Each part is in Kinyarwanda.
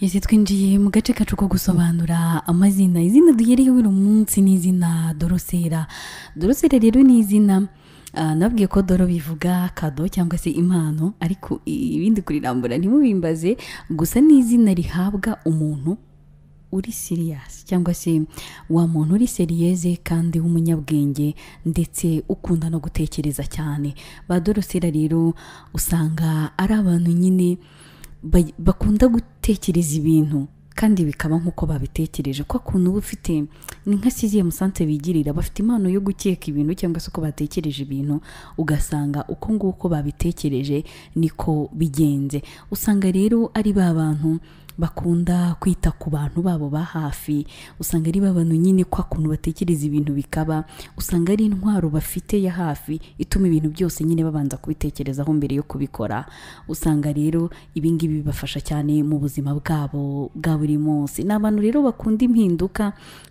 izi twinjiye mu gace kacu ko gusobanura amazina izina duhereyeho buri munsi ni izina dorosera dorosera rero ni izina ah, nabwiye ko doro bivuga kado cyangwa se impano ariko ibindi kurirambura ntibubimbaze gusa ni izina rihabwa umuntu uri siriyasi cyangwa se wa muntu uri seriyeze kandi w'umunyabwenge ndetse ukunda no gutekereza cyane ba dorosera rero usanga ari abantu nyine bakunda gutekereza ibintu kandi bikaba nk'uko babitekereje ko ukuntu uba ufite ni nka siziye musanze bigirira bafite impano yo gukeka ibintu cyangwa se uko batekereje ibintu ugasanga uko nguko babitekereje niko bigenze usanga rero ari ba bantu bakunda kwita ku bantu babo ba hafi usanga ari bantu nyine kwa kuntu batekereza ibintu bikaba usanga ari intwaro bafite ya hafi ituma ibintu byose nyine babanza kubitekerezaho mbere yo kubikora usanga rero ibingibi bibafasha cyane mu buzima bwabo bwa buri munsi ni abantu rero bakunda impinduka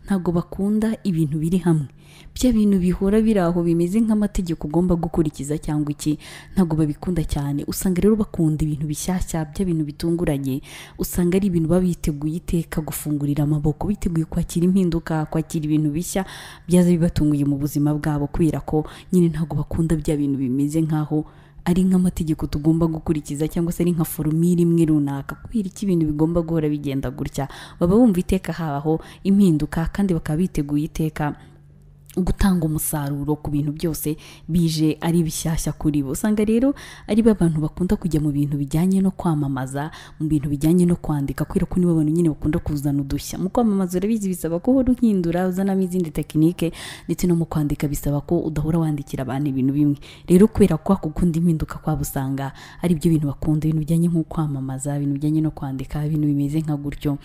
ntabwo bakunda ibintu biri hamwe bya bintu bihora biri aho bimeze nk'amategeko ugomba gukurikiza cyangwa iki ntabwo babikunda cyane usanga rero bakunda ibintu bishyashya bya bintu bitunguranye usanga ari ibintu baba biteguye iteka gufungurira amaboko biteguye kwakira impinduka kwakira ibintu bishya byaza bibatunguye mu buzima bwabo kubera ko nyine ntabwo bakunda bya bintu bimeze nk'aho ari nk'amategeko tugomba gukurikiza cyangwa se ari nka forumire imwe runaka kubera iki ibintu bigomba guhora bigenda gutya baba bumva iteka habaho impinduka kandi bakaba biteguye iteka gutanga umusaruro ku bintu byose bije ari bishyashya kuri bo usanga rero ari bo abantu bakunda kujya mu bintu bijyanye no kwamamaza mu bintu bijyanye no kwandika kubera ko nibo bantu nyine bakunda kuzana udushya mu kwamamaza urabizi bisaba ko uhora uhindura uzanamo izindi tekinike ndetse no mu kwandika bisaba ko udahora wandikira abantu ibintu bimwe rero kubera ko gukunda impinduka kwa usanga ari byo bintu bakunda ibintu bijyanye nko kwamamaza ibintu bijyanye no kwandika ibintu bimeze nka gutyo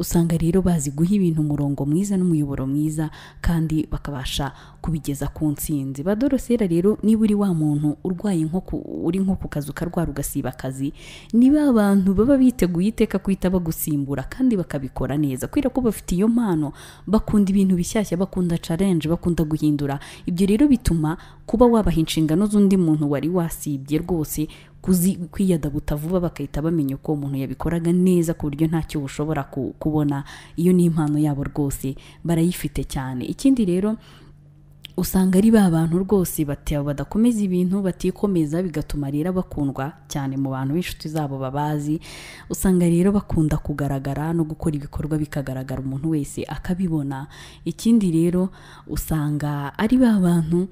usanga rero bazi guha ibintu umurongo mwiza n'umuyoboro mwiza kandi bakabasha kubigeza ku nsinzi badorosera rero niba uri wa muntu urwaye nko uri nko ku kazi ukarwara ugasiba akazi ni ba bantu baba biteguye iteka guhita bagusimbura kandi bakabikora neza kubera ko bafite iyo mpano bakunda ibintu bishyashya bakunda challenge bakunda guhindura ibyo rero bituma kuba wabaha inshingano z'undi muntu wari wasibye rwose kwiyadabuta vuba bagahita bamenya uko umuntu yabikoraga neza ku buryo ntacyo bushobora kubona iyo ni impano yabo rwose barayifite cyane ikindi rero usanga ari ba bantu rwose badakomeza ibintu batikomeza bigatuma rero bakundwa cyane mu bantu b'inshuti zabo babazi usanga rero bakunda kugaragara no gukora ibikorwa bikagaragara umuntu wese akabibona ikindi rero usanga ari ba bantu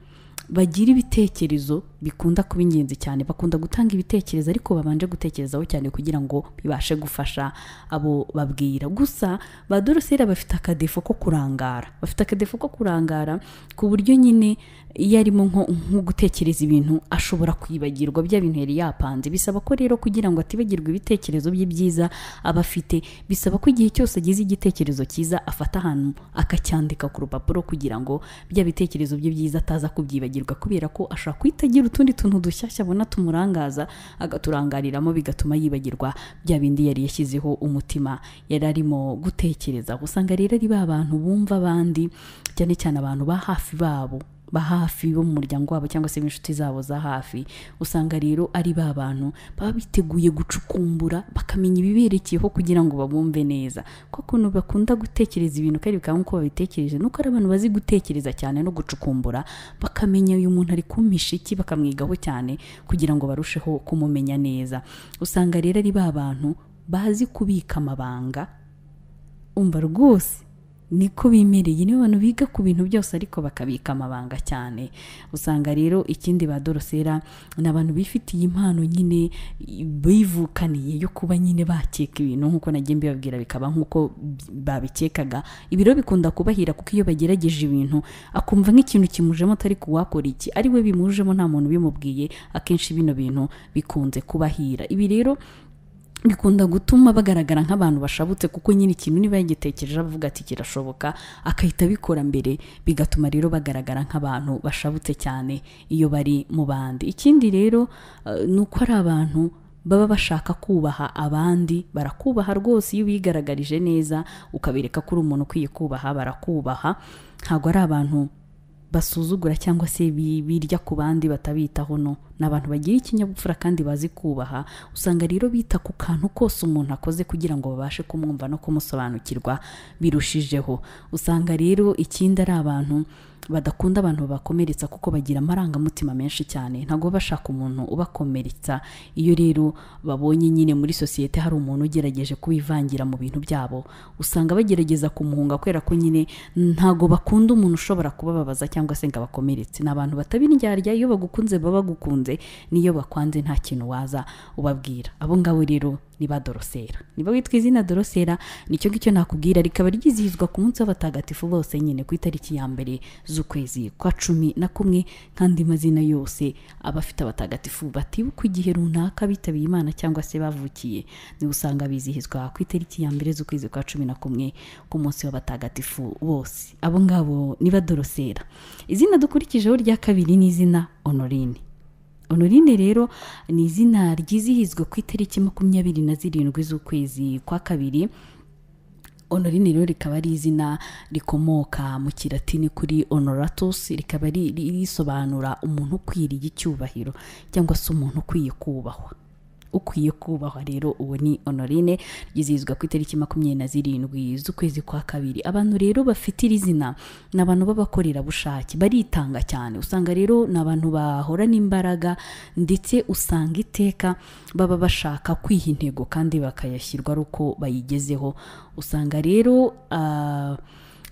bagira ibitekerezo bikunda kuba ingenzi cyane bakunda gutanga ibitekerezo ariko babanje gutekerezaho cyane kugira ngo bibashe gufasha abo babwira gusa ba bafite akadefo ko kurangara bafite akadefo ko kurangara ku buryo nyine iyo arimo nko gutekereza ibintu ashobora kwibagirwa bya bintu yari yapanze bisaba ko rero kugira ngo atibagirwe ibitekerezo bye byiza aba afite bisaba ko igihe cyose agize igitekerezo cyiza afata ahantu akacyandika ku rupapuro kugira ngo bya bitekerezo bye byiza ataza kubyibagirwa kubera ko ashobora guhita agira utundi tuntu dushyashya abona tumurangaza agaturangariramo bigatuma yibagirwa bya bindi yari yashyizeho umutima yari arimo gutekereza usanga rero ari ba bantu bumva abandi cyane cyane abantu ba hafi babo ba hafi bo mu muryango wabo cyangwa se b'inshuti zabo za hafi usanga rero ari ba bantu baba biteguye gucukumbura bakamenya ibiberekeyeho kugira ngo babumve neza ko ukuntu bakunda gutekereza ibintu kandi bikaba nk'uko babitekereje nuko ari abantu bazi gutekereza cyane no gucukumbura bakamenya uyu muntu ari kumpisha iki bakamwigaho cyane kugira ngo barusheho kumumenya neza usanga rero ari ba bantu bazi kubika amabanga umva rwose niko bimereye nibo bantu biga ku bintu byose ariko bakabika amabanga cyane usanga rero ikindi badorosera dorosera ni abantu bifitiye impano nyine bivukaniye yo kuba nyine bakeka ibintu nk'uko nagiye mbibabwira bikaba nk'uko babikekaga ibiro bikunda kubahira kuko iyo bagerageje ibintu akumva nk'ikintu kimujemo atari kuwakora iki ari we bimujemo nta muntu bimubwiye akenshi bino bintu bikunze kubahira ibi rero bikunda gutuma bagaragara nk'abantu bashabutse kuko nyine ikintu niba yagitekereje abavuga ati kirashoboka akahita abikora mbere bigatuma rero bagaragara nk'abantu bashabutse cyane iyo bari mu bandi ikindi rero eh, ni uko ari abantu baba bashaka kubaha abandi barakubaha rwose iyo ubigaragarije neza ukabereka ko uri umuntu ukwiye kubaha barakubaha ntabwo ari abantu basuzugura cyangwa se birya ku bandi batabitaho no ni abantu bagira ikinyabupfura kandi bazi kubaha usanga rero bita ku kantu kose umuntu akoze kugira ngo babashe kumwumva no kumusobanukirwa birushijeho usanga rero ikindi ari abantu badakunda abantu bakomeretsa kuko bagira amarangamutima menshi cyane ntabwo bashaka umuntu ubakomeretsa iyo rero babonye nyine muri sosiyete hari umuntu ugerageje kubivangira mu bintu byabo usanga bagerageza kumuhunga kubera ko nyine ntabwo bakunda umuntu ushobora kubababaza cyangwa se ngo abakomeretse ni abantu batabiryarya iyo bagukunze baba bagukunze n'iyo bakwanze nta kintu waza ubabwira abo ngabo rero niba dorosera niba witwa izina dorosera nicyo ngicyo nakubwira rikaba ryizihizwa ku munsi w'abatagatifu bose nyine ku itariki ya mbere z'ukwezi kwa cumi na kumwe kandi mazina yose abafite abatagatifu batibuka igihe runaka bitabiye imana cyangwa se bavukiye niba usanga bizihizwa ku itariki ya mbere z'ukwezi kwa cumi na kumwe ku munsi w'abatagatifu bose abo ngabo niba dorosera izina dukurikijeho rya kabiri ni izina honorine ono rero ni izina ryizihizwa ku itariki makumyabiri na zirindwi z'ukwezi kwa kabiri honorine rero rikaba ari izina rikomoka mu kiratini kuri honoratus rikaba risobanura umuntu ukwiriye icyubahiro cyangwa se umuntu ukwiye kubahwa ukwiye kubahwa rero uwo ni honorine ryizihizwa ku itariki makumyabiri na zirindwi z'ukwezi kwa kabiri abantu rero bafite iri zina ni abantu b'abakorerabushake baritanga cyane usanga rero ni abantu bahora n'imbaraga ndetse usanga iteka baba bashaka kwiha intego kandi bakayashyirwa ari uko bayigezeho usanga rero uh,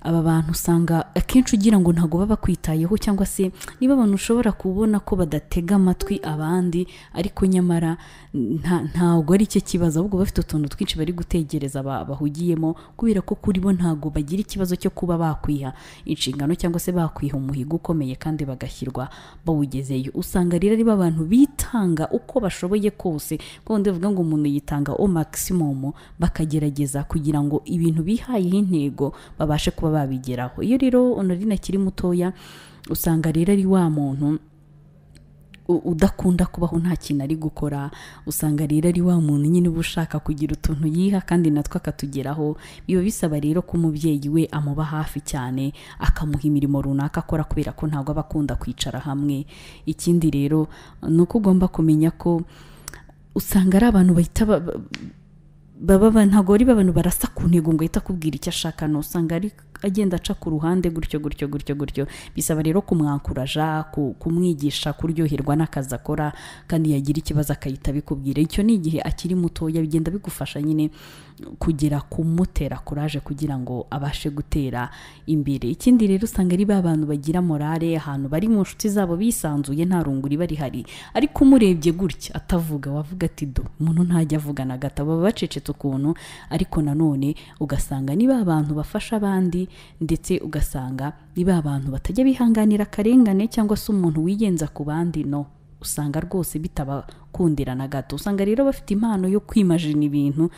aba bantu usanga akenshi ugira ngo ntabwo baba bakwitayeho cyangwa se niba abantu ushobora kubona ko badatega amatwi abandi ariko nyamara ntabwo ari cyo kibazo ahubwo bafite utuntu twinshi bari gutegereza bahugiyemo kubera ko kuri bo ntabwo bagira ikibazo cyo kuba bakwiha inshingano cyangwa se bakwiha umuhigo ukomeye kandi bagashyirwa bawugezeyo usanga rero ari abantu bitanga uko bashoboye kose kuko bavuga ngo umuntu yitanga o maximum bakagerageza kugira ngo ibintu bihayeho intego babashe kuba baba babigeraho iyo rero onorine akiri mutoya usanga rero ari wa muntu udakunda kubaho nta kintu ari gukora usanga rero ari wa muntu nyine uba ushaka kugira utuntu yiha kandi natwe akatugeraho biba bisaba rero ko umubyeyi we amuba hafi cyane akamuha imirimo runaka akora kubera ko ntabwo aba akunda kwicara hamwe ikindi rero ni uko ugomba kumenya ko usanga ari abantu bahita baba ntabwo ari abantu barasa ku ntego ngo ahita akubwira icyo ashaka no usanga ariko agenda aca ku ruhande gutyo gutyo gutyo gutyo bisaba rero kumwankuraja kumwigisha kuryoherwa n'akazi akora kandi yagira ikibazo akahita abikubwira icyo ni igihe akiri mutoya bigenda bigufasha nyine kugera kumutera kuraje kugira ngo abashe gutera imbere ikindi rero usanga ari ba bantu bagira morale ahantu bari mu nshuti zabo bisanzuye nta rungu riba rihari ariko umurebye gutya atavuga wavuga ati do umuntu ntajya avugana na gato bacecetse ukuntu ariko nanone ugasanga ni ba bantu bafasha abandi ndetse ugasanga ni ba bantu batajya bihanganira akarengane cyangwa se umuntu wigenza ku bandi no usanga rwose bitabakundira na gato usanga rero bafite impano yo kwimajina ibintu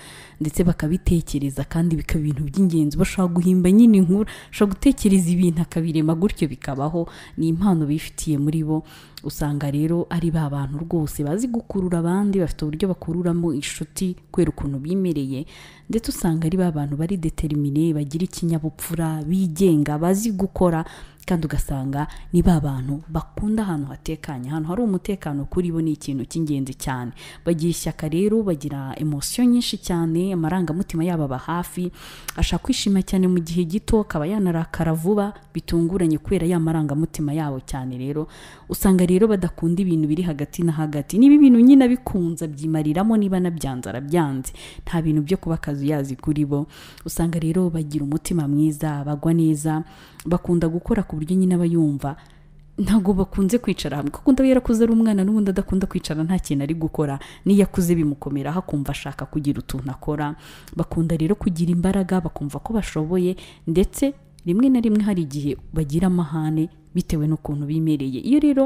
ndetse bakabitekereza kandi bikaba ibintu by'ingenzi bashobora guhimba nyine inkuru bashobora gutekereza ibintu akabirema gutyo bikabaho ni impano bifitiye muri bo usanga rero ari ba bantu rwose bazi gukurura abandi bafite uburyo bakururamo inshuti kubera ukuntu bimereye ndetse usanga ari ba bantu bari determine bagira ikinyabupfura bigenga bazi gukora kandi ugasanga ni ba bantu bakunda ahantu hatekanye ahantu hari umutekano kuri bo ni ikintu cy'ingenzi cyane bagira ishyaka rero bagira emosiyo nyinshi cyane amarangamutima yabo aba hafi ashaka kwishima cyane mu gihe gito akaba yanarakara vuba bitunguranye kubera ya marangamutima yabo cyane rero usanga rero badakunda ibintu biri hagati na hagati niba ibintu nyine abikunze byimariramo niba anabyanze arabyanze nta bintu byo kuba akazi uyazi kuri bo usanga rero bagira umutima mwiza bagwa neza bakunda gukora ku buryo nyine aba yumva ntabwo bakunze kwicara hamwe kuko undi yarakuze ari umwana n'ubundi adakunda kwicara nta kintu ari gukora n'iyo akuze bimukomeraho akumva ashaka kugira utuntu akora bakunda rero kugira imbaraga bakumva ko bashoboye ndetse rimwe na rimwe hari igihe bagira amahane bitewe n'ukuntu bimereye iyo rero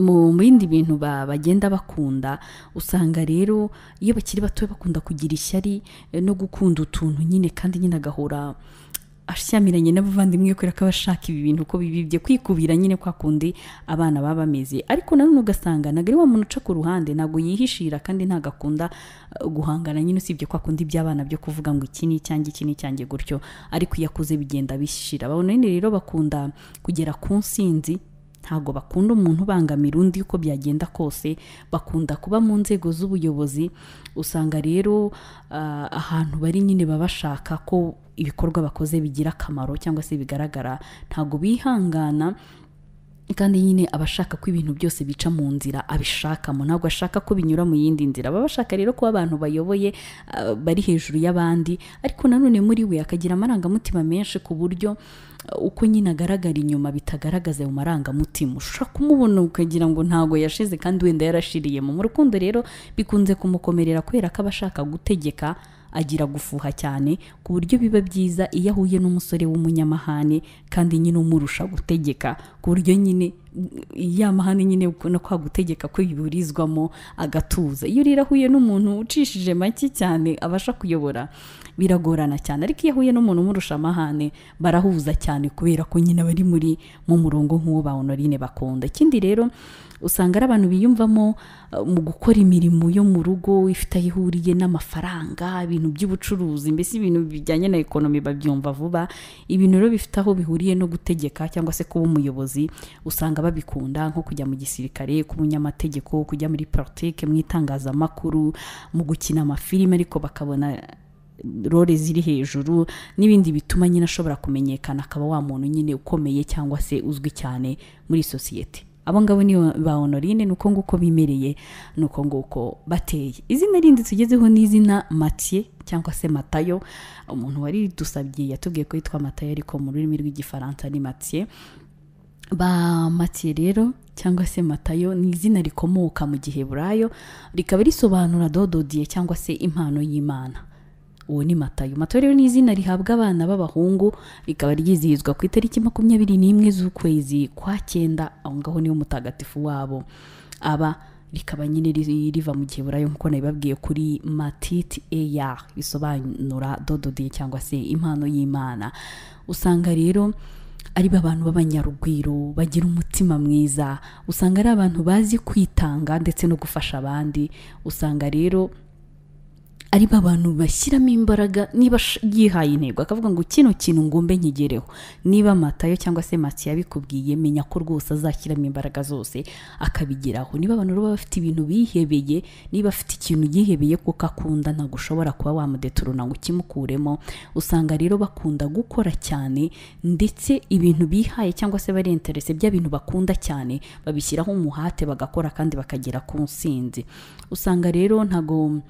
mu bindi bintu bagenda bakunda usanga rero iyo bakiri bato bakunda kugira ishyari eh, no gukunda utuntu nyine kandi nyine agahora ashyamiranye n'abavandimwe kubera ko aba ashaka ibi bintu uko bibibye kwikubira nyine kwa kundi abana baba bameze ariko nanone ugasanga ntabwo ari wa muntu uca ku ruhande ntabwo yihishira kandi ntabwo akunda uh, guhangana nyine usibye kwa kundi by'abana byo kuvuga ngo iki ni icyange iki ni icyange gutyo ariko iyo akuze bigenda bishyira babona rero bakunda kugera ku nsinzi ntabwo bakunda umuntu ubangamira undi uko byagenda kose bakunda kuba mu nzego z'ubuyobozi usanga rero ah, ahantu bari nyine baba bashaka ko ibikorwa bakoze bigira akamaro cyangwa se bigaragara ntabwo bihangana kandi nyine abashaka ko ibintu byose bica mu nzira abishakamo ntabwo ashaka ko binyura mu yindi nzira baba bashaka rero kuba abantu bayoboye ah, bari hejuru y'abandi ariko nanone muri we akagira amarangamutima menshi ku buryo ah, uko nyine agaragara inyuma bitagaragaza mu marangamutima ushobora kumubona ukagira ngo ntago yashize kandi wenda yarashiriyemo mu rukundo rero bikunze kumukomerera kubera ko aba ashaka gutegeka agira gufuha cyane ku buryo biba byiza iyo ahuye n'umusore w'umunyamahane kandi nyine umurusha gutegeka ku buryo nyine ya nyine no kwa gutegeka ko agatuza iyo rero ahuye n'umuntu ucishije make cyane abasha kuyobora biragorana cyane ariko iyo ahuye n'umuntu umurusha amahane barahuza cyane kubera ko nyine bari muri mu murongo nk'uwo ba honorine bakunda ikindi rero usanga ari abantu biyumvamo eh, mu gukora imirimo yo mu rugo ifite aho ihuriye n'amafaranga ibintu by'ubucuruzi mbese ibintu bijyanye na ekonomi babyumva vuba ibintu rero bifite aho bihuriye no gutegeka cyangwa se kuba umuyobozi usanga babikunda nko kujya mu gisirikare ku bunyamategeko kujya muri politiki mu itangazamakuru mu gukina amafilime ariko bakabona eh, role ziri hejuru n'ibindi bituma nyine ashobora kumenyekana akaba wa muntu nyine ukomeye cyangwa se uzwi cyane muri sosiyete abangabo ni ba honorine ni uko nguko bimereye ni uko nguko bateye izina rindi tugezeho ni izina matiye cyangwa se matayo umuntu wari dusabye yatubwiye ko yitwa matayo ariko mu rurimi rw'igifaransa ni matiye ba matiye rero cyangwa se matayo ni izina rikomoka mu giheburayo rikaba risobanura dododiye cyangwa se impano y'imana uwo ni matayo matayo rero ni izina rihabwa abana b'abahungu rikaba ryizihizwa ku itariki makumyabiri n'imwe z'ukwezi kwa cyenda aho ngaho niwo mutagatifu wabo aba rikaba nyine riva mu gihe burayo nk'uko nabibabwiye kuri matiti eya bisobanura dododiye cyangwa se impano y'imana usanga rero ari abantu b'abanyarugwiro bagira umutima mwiza usanga ari abantu bazi kwitanga ndetse no gufasha abandi usanga rero ari ba bantu bashyiramo imbaraga niba yihaye intego akavuga ngo kino kintu ngombe nkigereho niba matayo cyangwa se mati yabikubwiye menya ko rwose azashyiramo imbaraga zose akabigeraho niba abantu baba bafite ibintu bihebeye niba afite ikintu yihebeye kuko akunda ntabwo ushobora kuba wamudeturuna ngo ukimukuremo usanga rero bakunda gukora cyane ndetse ibintu bihaye cyangwa se bari interese bya bintu bakunda cyane babishyiraho umuhate bagakora kandi bakagera ku nsinzi usanga rero ntago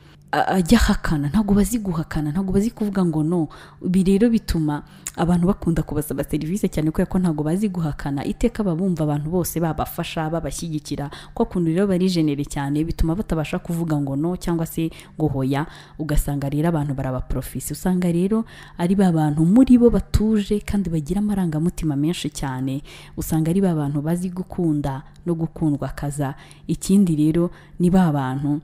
ajya ahakana ntabwo bazi guhakana ntabwo bazi kuvuga ngo no ibi rero bituma abantu bakunda kubasaba serivisi cyane kubera ko ntabwo bazi guhakana iteka babumva abantu bose babafasha babashyigikira ko kuntu rero bari jenere cyane bituma batabasha kuvuga ngo no cyangwa se ngo hoya ugasanga rero abantu barabaporofisi usanga rero ari ba bantu muri bo batuje kandi bagira amarangamutima menshi cyane usanga ari ba bantu bazi gukunda no gukundwa akaza ikindi rero ni ba bantu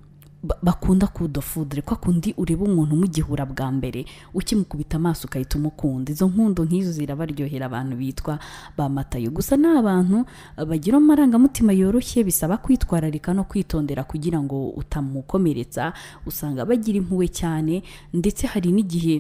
bakunda kudofudire kwa kundi ureba umuntu mugihura bwa mbere ukimukubita amaso ugahita umukunda izo nkundo nk'izo zirabaryohera abantu bitwa ba matayo gusa ni abantu bagira amarangamutima yoroshye bisaba kwitwararika no kwitondera kugira ngo utamukomeretsa usanga bagira impuhwe cyane ndetse hari n'igihe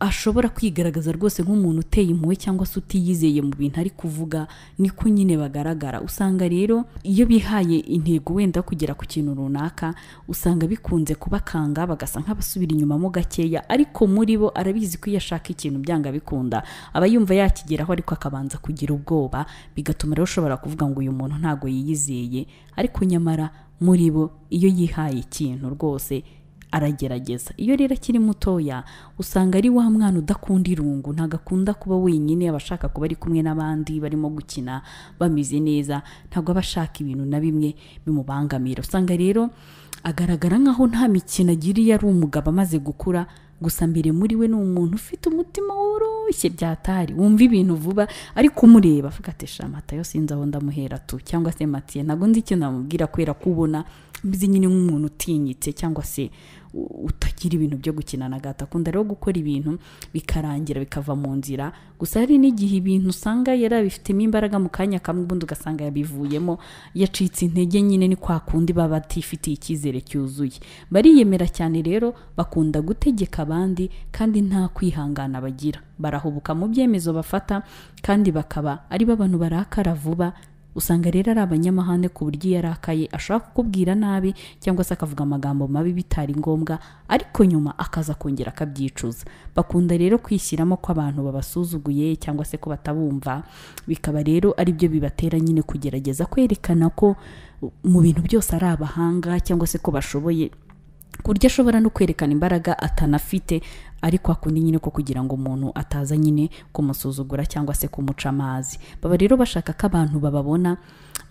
ashobora kwigaragaza rwose nk'umuntu uteye impuhwe cyangwa se utiyizeye mu bintu ari kuvuga niko nyine bagaragara usanga rero iyo bihaye intego wenda kugera ku kintu runaka usanga bikunze kubakanga bagasa nk'abasubira inyumamo gakeya ariko muri bo arabizi ko iyo ashaka ikintu byanga bikunda aba yumva yakigeraho ariko akabanza kugira ubwoba bigatuma rero ushobora kuvuga ngo uyu muntu ntago yiyizeye ariko nyamara muri bo iyo yihaye ikintu rwose aragerageza iyo rero akiri mutoya usanga ari wa mwana udakunda irungu ntabwo akunda kuba wenyine aba ashaka kuba ari kumwe n'abandi barimo gukina bameze neza ntabwo aba ashaka ibintu na bimwe bimubangamira usanga rero agaragara nk'aho nta mikino agira iyo ari umugabo amaze gukura gusa mbere muri we ni umuntu ufite umutima woroshye byatari wumva ibintu vuba ari umureba avuga ati shama matayo sinzi aho ndamuhera tu cyangwa se matiye ntabwo nzi icyo namubwira kubera ko ubona mbizi nyine nk'umuntu utinyitse cyangwa se utagira ibintu byo gukinana agahato akunda rero gukora ibintu bikarangira bikava mu nzira gusa hari n'igihe ibintu usanga yari abifitemo imbaraga mu kanya kamwe ubundi ugasanga yabivuyemo yacitse intege nyine ni kwa kundi baba batifitiye icyizere cyuzuye bariyemera cyane rero bakunda gutegeka abandi kandi nta kwihangana bagira barahubuka mu byemezo bafata kandi bakaba ari bo abantu barakara vuba usanga rero ari abanyamahane ku buryo iyo yarakaye ashobora kukubwira nabi cyangwa se akavuga amagambo mabi bitari ngombwa ariko nyuma akaza kongera akabyicuza bakunda rero kwishyiramo ko abantu babasuzuguye cyangwa se ko batabumva bikaba rero aribyo bibatera nyine kugerageza kwerekana ko mu bintu byose ari abahanga cyangwa se ko bashoboye ku buryo ashobora no kwerekana imbaraga atanafite ariko hakundi nyine ko kugira ngo umuntu ataza nyine kumusuzugura cyangwa se kumuca amazi baba rero bashaka ko abantu bababona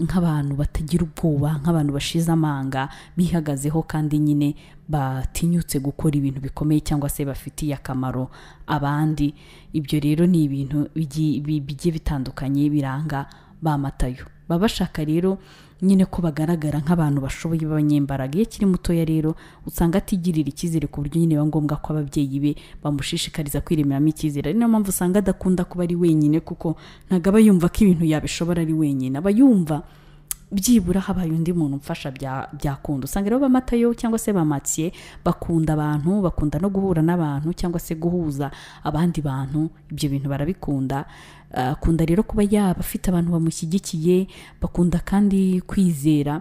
nk'abantu batagira ubwoba nk'abantu bashize amanga bihagazeho kandi nyine batinyutse gukora ibintu bikomeye cyangwa se bafitiye akamaro abandi ibyo rero ni ibintu bigiye bitandukanye biranga ba matayo baba bashaka rero nyine ko bagaragara nk'abantu bashoboye b'abanyembaraga iyo akiri mutoya rero usanga atigirira icyizere ku buryo nyine biba ngombwa ko ababyeyi be bamushishikariza kwiremeramo icyizere ari nayo mpamvu usanga adakunda kuba ari wenyine kuko ntabwo aba yumva ko ibintu yabishobora ari wenyine aba yumva byibura habaye undi muntu umfasha byakunda usanga rero ba cyangwa se bamatsiye bakunda abantu bakunda no guhura n'abantu cyangwa se guhuza abandi bantu ibyo bintu barabikunda ah, akunda rero kuba yaba afite abantu bamushyigikiye bakunda kandi kwizera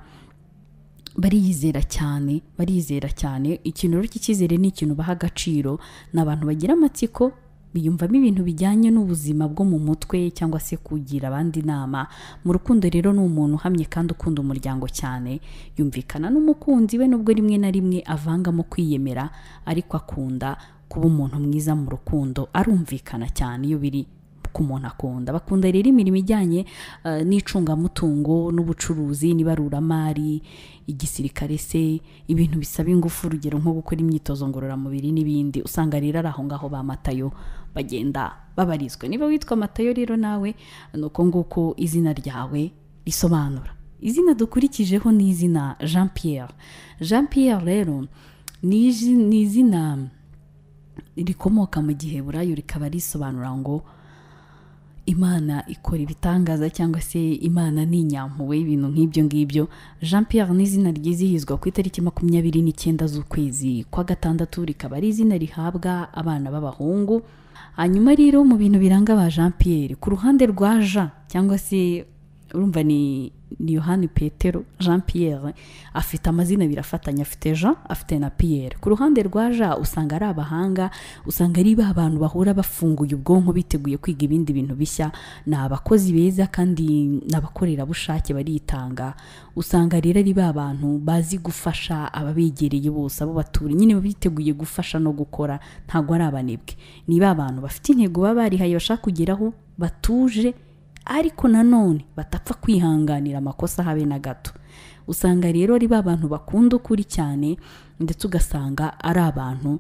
bariyizera cyane bariyizera cyane ikintu rero cy'icyizere ni ikintu baha agaciro ni abantu bagira amatsiko biyumvamo ibintu bijyanye n'ubuzima bwo mu mutwe cyangwa se kugira abandi inama mu rukundo rero ni umuntu uhamye kandi ukunda umuryango cyane yumvikana n'umukunzi we nubwo rimwe na rimwe avangamo kwiyemera ariko akunda kuba umuntu mwiza mu rukundo arumvikana cyane iyo biri ku muntu akunda bakunda rero imirimo ijyanye eh, n'icungamutungo n'ubucuruzi n'ibaruramari igisirikare se ibintu bisaba ingufu urugero nko gukora imyitozo ngororamubiri n'ibindi usanga rero ari aho ngaho bamatayo bagenda babarizwa niba witwa matayo rero nawe ni uko nguko izina ryawe risobanura izina dukurikijeho ni izina jean Pierre jean Pierre rero ni izina rikomoka mu gihe burayo rikaba risobanura ngo imana ikora ibitangaza cyangwa se imana ni inyampuwe ibintu nk'ibyo ngibyo jean Pierre ni izina ryizihizwa ku itariki makumyabiri n'icyenda z'ukwezi kwa gatandatu rikaba ari izina rihabwa abana b'abahungu hanyuma rero mu bintu biranga ba jean Pierre ku ruhande rwa jean cyangwa se urumva ni ni yohani petero jean pierre afite amazina birafatanya afite jean afite na pierre ku ruhande rwa jean usanga ari abahanga usanga ari ba bantu bahora bafunguye ubwonko biteguye kwiga ibindi bintu bishya ni abakozi beza kandi ni abakorerabushake baritanga usanga rero ari ba bantu bazi gufasha ababegereye bose abo batura nyine biteguye gufasha no gukora ntabwo ari abanebwe ni ba bantu bafite intego baba barihaye bashaka kugeraho batuje ariko nanone batapfa kwihanganira amakosa habe na gato usanga rero ari ba bantu bakunda ukuri cyane ndetse ugasanga ari abantu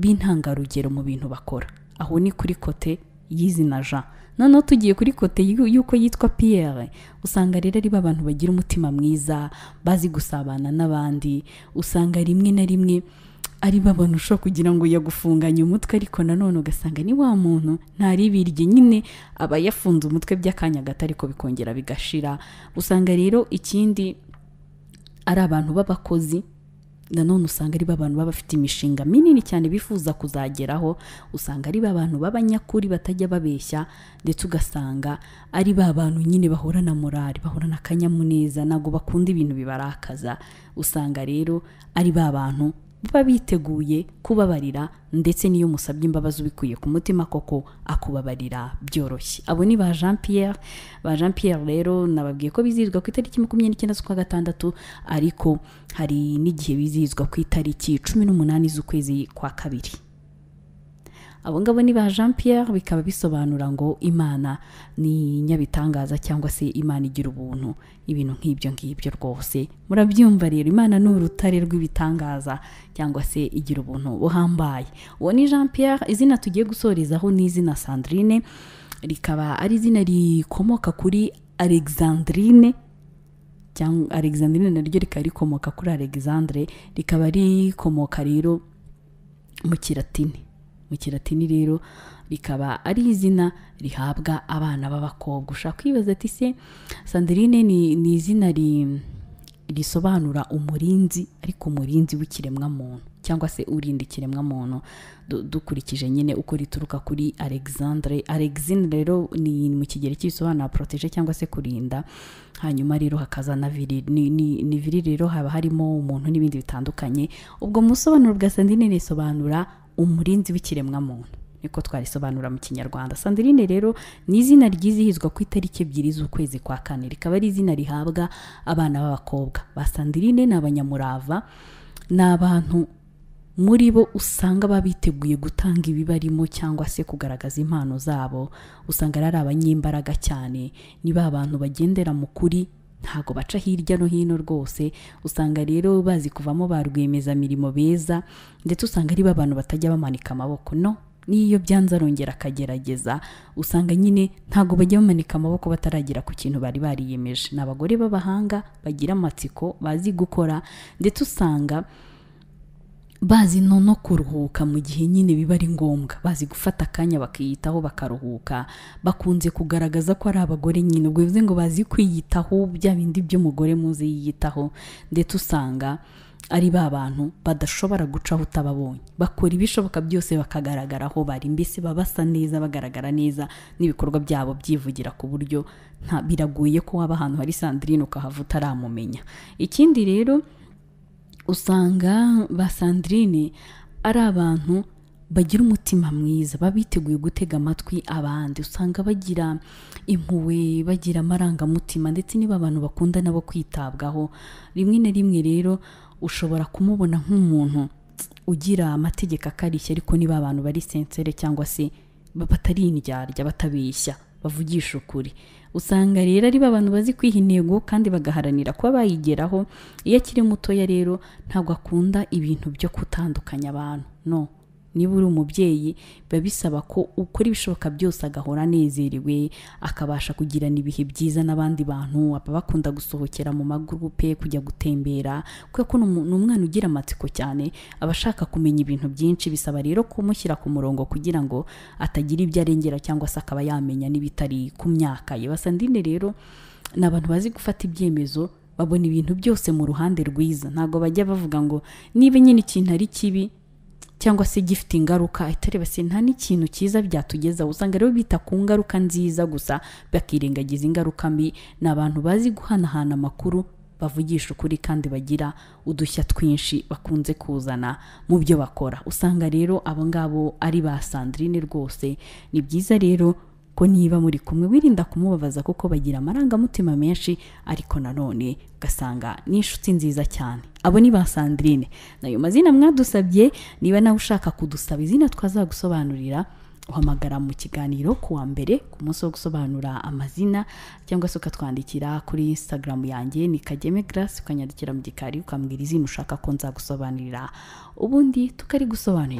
b'intangarugero mu bintu bakora aho ni kuri kote y'izina jean noneho tugiye kuri kote y'uko yitwa piyere usanga rero ari ba bantu bagira umutima mwiza bazi gusabana n'abandi usanga rimwe na rimwe ari babona ushobora kugira ngo yagufunganye umutwe ariko nanone ugasanga ni wa muntu ntaribirye nyine aba yafunze umutwe by'akanya gato ariko bikongera bigashira usanga rero ikindi ari abantu b'abakozi nanone usanga ari abantu baba bafite imishinga minini cyane bifuza kuzageraho usanga ari ba bantu b'abanyakuri batajya babeshya ndetse ugasanga ari ba bantu nyine bahora na morali bahora na akanyamuneza ntabwo bakunda ibintu bibarakaza usanga rero ari ba bantu baba biteguye kubabarira ndetse n'iyo umusabye imbabazi ubikwiye ku mutima koko akubabarira byoroshye abo ni ba jean Pierre ba jean Pierre rero nababwiye ko bizihizwa ku itariki makumyabiri n'icyenda z'ukwa gatandatu ariko hari n'igihe bizihizwa ku itariki cumi n'umunani z'ukwezi kwa kabiri abo ngabo ni ba jean Pierre bikaba bisobanura ngo imana ni nyabitangaza cyangwa se imana igira ubuntu ibintu nk'ibyo ngibyo rwose murabyumva rero imana ni urutare rw'ibitangaza cyangwa se igira ubuntu buhambaye uwo ni jean Pierre izina tugiye gusorezaho ni izina sandrine rikaba ari izina rikomoka kuri alexandrine cyangwa alexandrine naryo rikaba rikomoka kuri alexandre rikaba rikomoka rero mu kiratini mu kiratini rero rikaba ari izina rihabwa abana b'abakobwa ushaka kwibaza ati se sanderine ni izina risobanura umurinzi ariko umurinzi w'ikiremwamuntu cyangwa se urinda ikiremwamuntu dukurikije nyine uko rituruka kuri alexandre alexine rero ni mu kigero cy'ibisobanura protege cyangwa se kurinda hanyuma rero hakaza na viri ni viri rero haba harimo umuntu n'ibindi bitandukanye ubwo mu bwa sandine risobanura umurinzi w'ikiremwamuntu niko twarisobanura mu kinyarwanda sandirine rero ni izina ryizihizwa ku itariki ebyiri z'ukwezi kwa kane rikaba ari izina rihabwa abana b'abakobwa ba sandirine ni abanyamurava ni abantu muri bo usanga baba biteguye gutanga ibibarimo cyangwa se kugaragaza impano zabo usanga ari abanyembaraga cyane ni ba bantu bagendera mu kuri ntabwo baca hirya no hino rwose usanga rero bazi kuvamo ba rwiyemezamirimo beza ndetse usanga ariba abantu batajya bamanika amaboko no n'iyo byanze arongera akagerageza usanga nyine ntabwo bajya bamanika amaboko bataragera ku kintu bari bariyemeje ni abagore b'abahanga bagira amatsiko bazi gukora ndetse usanga bazi no no kuruhuka mu gihe nyine biba ari ngombwa bazi gufata akanya bakiyitaho bakaruhuka bakunze kugaragaza ko ari abagore nyine ubwo bivuze ngo bazi kwiyitaho bya bindi by'umugore muzi yiyitaho ndetse usanga ari ba bantu badashobora gucaho utababonye bakora ibishoboka byose bakagaragara aho bari mbese baba basa neza bagaragara neza n'ibikorwa byabo byivugira ku buryo biragoye ko waba ahantu hari sandrine ukahava utaramumenya ikindi rero usanga ba sandrine ari abantu bagira umutima mwiza baba biteguye gutega amatwi abandi usanga bagira impuhwe bagira amarangamutima ndetse niba abantu bakunda nabo kwitabwaho rimwe na rimwe rero ushobora kumubona nk'umuntu ugira amategeko akarishya, ariko niba abantu bari sensere cyangwa se batari indyarya batabishya. bavugisha ukuri usanga rero ari abantu bazi kwiha intego kandi bagaharanira kuba bayigeraho iyo akiri mutoya rero ntabwo akunda ibintu byo gutandukanya abantu no niba uri umubyeyi biba bisaba ko ukora ibishoboka byose agahora anezerewe akabasha kugirana ibihe byiza n'abandi bantu baba bakunda gusohokera mu magurupe kujya gutembera kubera ko ni umwana ugira amatsiko cyane aba ashaka kumenya ibintu byinshi bisaba rero kumushyira ku murongo kugira ngo atagira ibyo arengera cyangwa se akaba yamenya n'ibitari ku myaka ye basa rero ni abantu bazi gufata ibyemezo babona ibintu byose mu ruhande rwiza ntabwo bajya bavuga ngo niba nyine ikintu ari kibi cyangwa se gifite ingaruka itareba se nta n'ikintu cyiza byatugezaho usanga rero bita ku ngaruka nziza gusa bakirengagiza ingaruka mbi ni abantu bazi guhanahana amakuru bavugisha ukuri kandi bagira udushya twinshi bakunze kuzana mu byo bakora usanga rero abo ngabo ari ba sandrine rwose ni byiza rero ko niba muri kumwe wirinda kumubabaza kuko bagira amarangamutima menshi ariko nanone ugasanga ni inshuti nziza cyane abo ni ba sandrine nayo mazina mwadusabye niba nawe ushaka kudusaba izina twazagusobanurira uhamagara mu kiganiro ku wa mbere ku munsi wo gusobanura amazina cyangwa se ukatwandikira kuri instagram yanjye ni kageme grace ukanyandikira mu gikari ukambwira izina ushaka ko nzagusobanurira ubundi tukari tukarigusobanurira